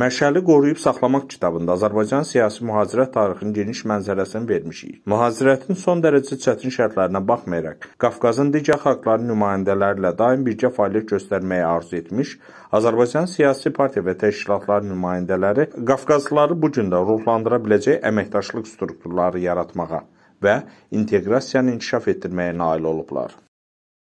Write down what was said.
Məşəli qoruyub saxlamaq kitabında Azərbaycan siyasi mühacirət tarixinin geniş mənzərəsini vermişik. Mühacirətin son dərəcə çətin şərtlərinə baxmayaraq, Qafqazın digər xalqların nümayəndələri ilə daim birgə fəaliyyət göstərməyi arzu etmiş, Azərbaycan siyasi partiya və təşkilatların nümayəndələri Qafqazlıları bu gün də ruhlandıra biləcək əməkdaşlıq strukturları yaratmağa və inteqrasiyanı inkişaf etdirməyə nail olublar.